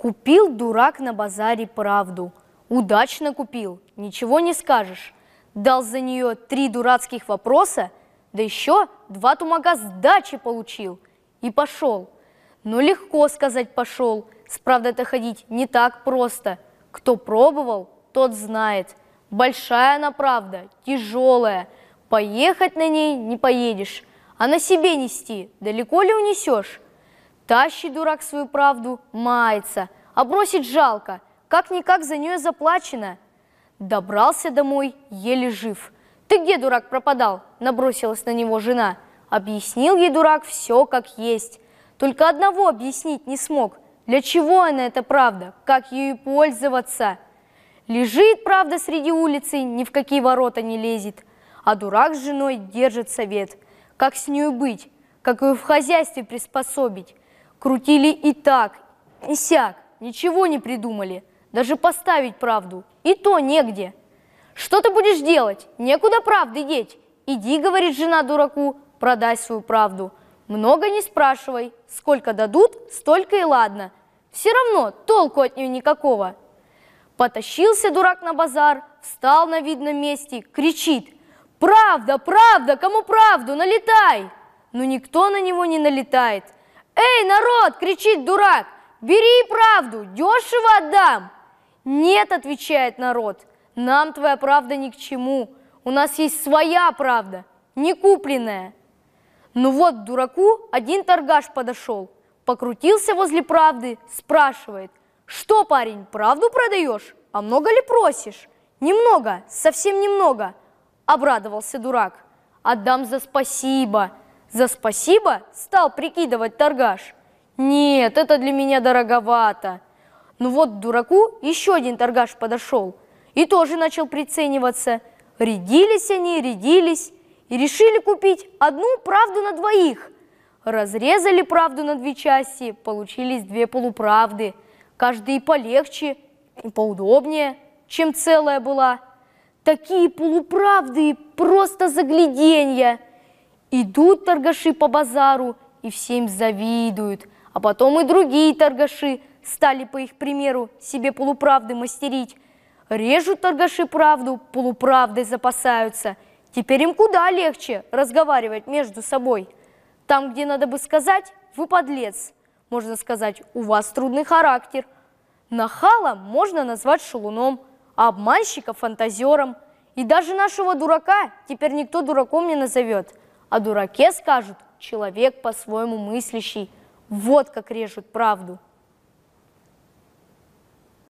Купил дурак на базаре правду. Удачно купил, ничего не скажешь. Дал за нее три дурацких вопроса, да еще два тумага сдачи получил. И пошел. Но легко сказать «пошел». С правдой-то ходить не так просто. Кто пробовал, тот знает. Большая она правда, тяжелая. Поехать на ней не поедешь. А на себе нести далеко ли унесешь? Тащит дурак свою правду, мается, а бросить жалко, как-никак за нее заплачено. Добрался домой, еле жив. «Ты где, дурак, пропадал?» – набросилась на него жена. Объяснил ей дурак все как есть. Только одного объяснить не смог. Для чего она эта правда? Как ею пользоваться? Лежит правда среди улицы, ни в какие ворота не лезет. А дурак с женой держит совет. Как с нею быть? Как ее в хозяйстве приспособить? Крутили и так, и сяк, ничего не придумали. Даже поставить правду, и то негде. Что ты будешь делать? Некуда правды деть. Иди, говорит жена дураку, продай свою правду. Много не спрашивай, сколько дадут, столько и ладно. Все равно толку от нее никакого. Потащился дурак на базар, встал на видном месте, кричит. «Правда, правда, кому правду, налетай!» Но никто на него не налетает – «Эй, народ!» – кричит дурак. «Бери правду, дешево отдам!» «Нет!» – отвечает народ. «Нам твоя правда ни к чему. У нас есть своя правда, не купленная». Ну вот к дураку один торгаш подошел, покрутился возле правды, спрашивает, «Что, парень, правду продаешь? А много ли просишь?» «Немного, совсем немного», – обрадовался дурак. «Отдам за спасибо», за спасибо стал прикидывать торгаш. Нет, это для меня дороговато. Ну вот дураку еще один торгаш подошел и тоже начал прицениваться. Рядились они, рядились и решили купить одну правду на двоих. Разрезали правду на две части, получились две полуправды. Каждый полегче и поудобнее, чем целая была. Такие полуправды просто загляденья – Идут торгаши по базару и всем завидуют, а потом и другие торгаши стали по их примеру себе полуправды мастерить. Режут торгаши правду, полуправдой запасаются. Теперь им куда легче разговаривать между собой. Там, где надо бы сказать «вы подлец», можно сказать «у вас трудный характер». Нахала можно назвать шелуном, а обманщика – фантазером. И даже нашего дурака теперь никто дураком не назовет – о а дураке скажут человек по-своему мыслящий. Вот как режут правду.